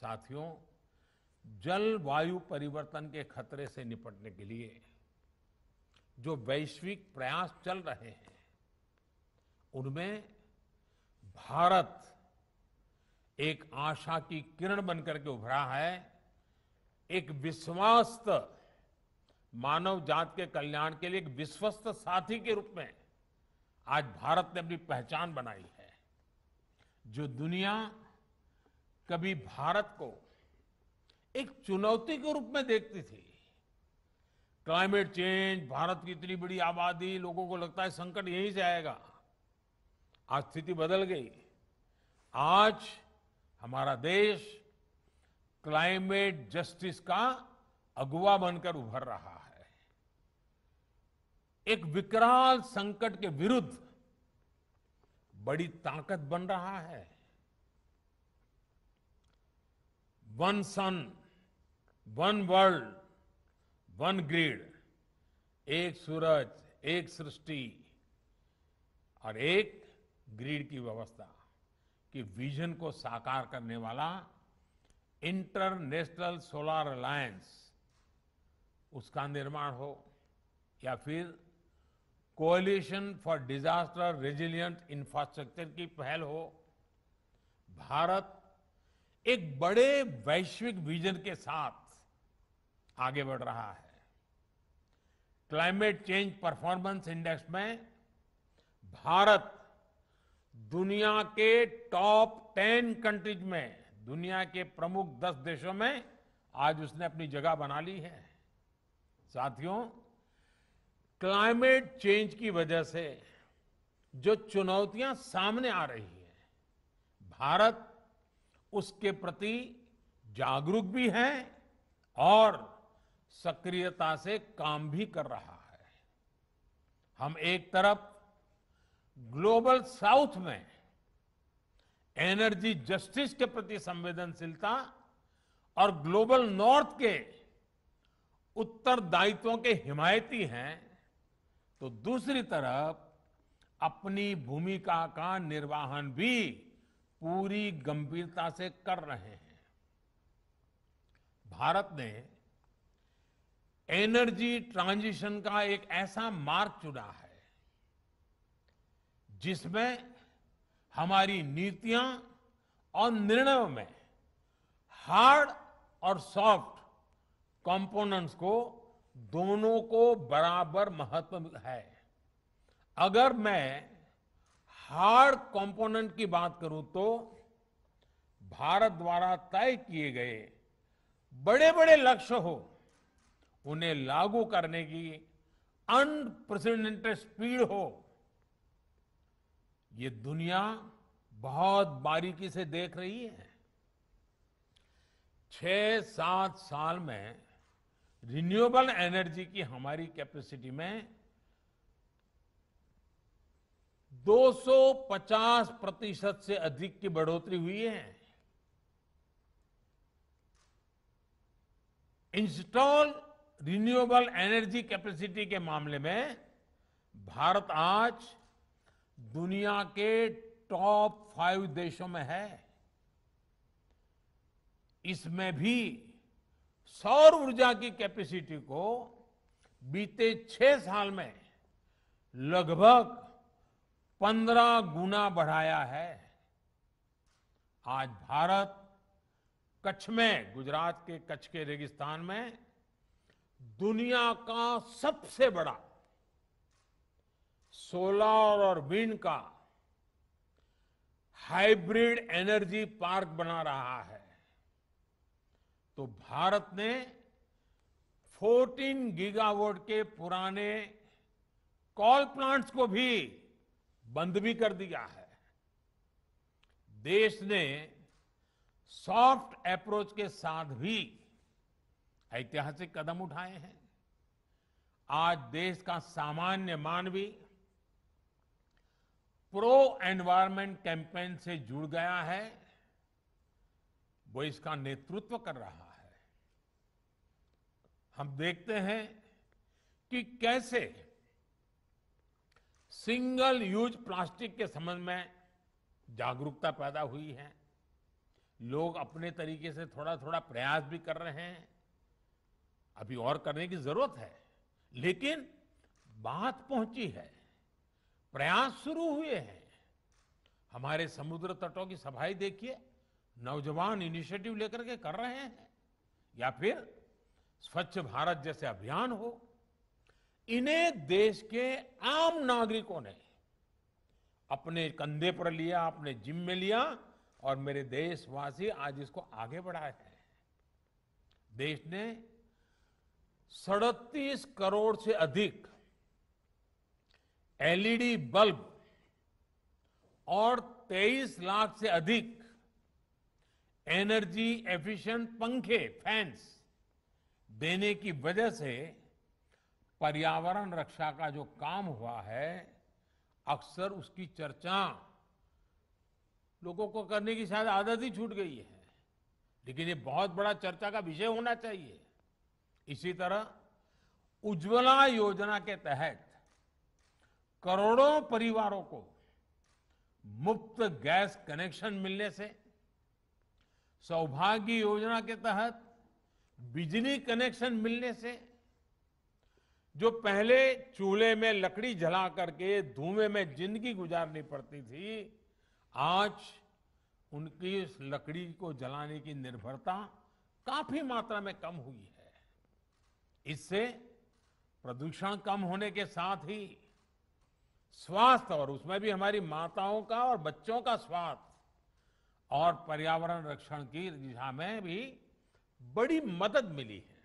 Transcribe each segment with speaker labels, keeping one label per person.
Speaker 1: साथियों जलवायु परिवर्तन के खतरे से निपटने के लिए जो वैश्विक प्रयास चल रहे हैं उनमें भारत एक आशा की किरण बनकर के उभरा है एक विश्वास्त मानव जात के कल्याण के लिए एक विश्वस्त साथी के रूप में आज भारत ने अपनी पहचान बनाई है जो दुनिया कभी भारत को एक चुनौती के रूप में देखती थी क्लाइमेट चेंज भारत की इतनी बड़ी आबादी लोगों को लगता है संकट यहीं से आएगा आज स्थिति बदल गई आज हमारा देश क्लाइमेट जस्टिस का अगुवा बनकर उभर रहा है एक विकराल संकट के विरुद्ध बड़ी ताकत बन रहा है one sun one world one grid एक सूरज एक सृष्टि और एक ग्रीड की व्यवस्था कि विजन को साकार करने वाला इंटरनेशनल सोलर अलायंस उसका निर्माण हो या फिर coalition for disaster resilient infrastructure की पहल हो भारत एक बड़े वैश्विक विजन के साथ आगे बढ़ रहा है क्लाइमेट चेंज परफॉर्मेंस इंडेक्स में भारत दुनिया के टॉप टेन कंट्रीज में दुनिया के प्रमुख दस देशों में आज उसने अपनी जगह बना ली है साथियों क्लाइमेट चेंज की वजह से जो चुनौतियां सामने आ रही है भारत उसके प्रति जागरूक भी है और सक्रियता से काम भी कर रहा है हम एक तरफ ग्लोबल साउथ में एनर्जी जस्टिस के प्रति संवेदनशीलता और ग्लोबल नॉर्थ के उत्तरदायित्वों के हिमायती हैं तो दूसरी तरफ अपनी भूमिका का निर्वाहन भी पूरी गंभीरता से कर रहे हैं भारत ने एनर्जी ट्रांजिशन का एक ऐसा मार्ग चुना है जिसमें हमारी नीतियां और निर्णयों में हार्ड और सॉफ्ट कंपोनेंट्स को दोनों को बराबर महत्व है अगर मैं हार्ड कंपोनेंट की बात करूं तो भारत द्वारा तय किए गए बड़े बड़े लक्ष्य हो उन्हें लागू करने की अनप्रेसिडेंटेड स्पीड हो ये दुनिया बहुत बारीकी से देख रही है छह सात साल में रिन्यूएबल एनर्जी की हमारी कैपेसिटी में 250 प्रतिशत से अधिक की बढ़ोतरी हुई है इंस्टॉल रिन्यूएबल एनर्जी कैपेसिटी के मामले में भारत आज दुनिया के टॉप फाइव देशों में है इसमें भी सौर ऊर्जा की कैपेसिटी को बीते छह साल में लगभग पंद्रह गुना बढ़ाया है आज भारत कच्छ में गुजरात के कच्छ के रेगिस्तान में दुनिया का सबसे बड़ा सोलर और विंड का हाइब्रिड एनर्जी पार्क बना रहा है तो भारत ने 14 गीगावाट के पुराने कॉल प्लांट्स को भी बंद भी कर दिया है देश ने सॉफ्ट अप्रोच के साथ भी ऐतिहासिक कदम उठाए हैं आज देश का सामान्य मानवी प्रो एनवायरमेंट कैंपेन से जुड़ गया है वो इसका नेतृत्व कर रहा है हम देखते हैं कि कैसे सिंगल यूज प्लास्टिक के संबंध में जागरूकता पैदा हुई है लोग अपने तरीके से थोड़ा थोड़ा प्रयास भी कर रहे हैं अभी और करने की जरूरत है लेकिन बात पहुंची है प्रयास शुरू हुए हैं हमारे समुद्र तटों की सफाई देखिए नौजवान इनिशिएटिव लेकर के कर रहे हैं या फिर स्वच्छ भारत जैसे अभियान हो इन्हें देश के आम नागरिकों ने अपने कंधे पर लिया अपने जिम में लिया और मेरे देशवासी आज इसको आगे बढ़ाए हैं देश ने सड़तीस करोड़ से अधिक एलईडी बल्ब और 23 लाख से अधिक एनर्जी एफिशिएंट पंखे फैंस देने की वजह से पर्यावरण रक्षा का जो काम हुआ है अक्सर उसकी चर्चा लोगों को करने की शायद आदत ही छूट गई है लेकिन ये बहुत बड़ा चर्चा का विषय होना चाहिए इसी तरह उज्ज्वला योजना के तहत करोड़ों परिवारों को मुफ्त गैस कनेक्शन मिलने से सौभाग्य योजना के तहत बिजली कनेक्शन मिलने से जो पहले चूल्हे में लकड़ी जला करके धुएं में जिंदगी गुजारनी पड़ती थी आज उनकी इस लकड़ी को जलाने की निर्भरता काफी मात्रा में कम हुई है इससे प्रदूषण कम होने के साथ ही स्वास्थ्य और उसमें भी हमारी माताओं का और बच्चों का स्वास्थ्य और पर्यावरण रक्षण की दिशा में भी बड़ी मदद मिली है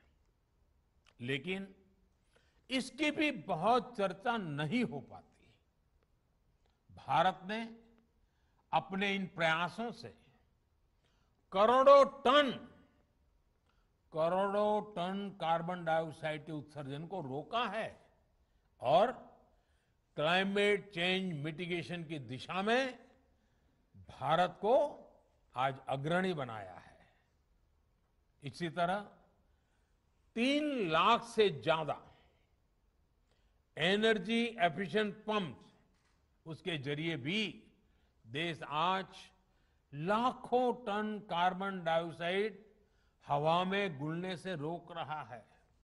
Speaker 1: लेकिन इसकी भी बहुत चर्चा नहीं हो पाती भारत ने अपने इन प्रयासों से करोड़ों टन करोड़ों टन कार्बन डाइऑक्साइड के उत्सर्जन को रोका है और क्लाइमेट चेंज मिटिगेशन की दिशा में भारत को आज अग्रणी बनाया है इसी तरह तीन लाख से ज्यादा एनर्जी एफिशिएंट पंप्स उसके जरिए भी देश आज लाखों टन कार्बन डाइऑक्साइड हवा में घुलने से रोक रहा है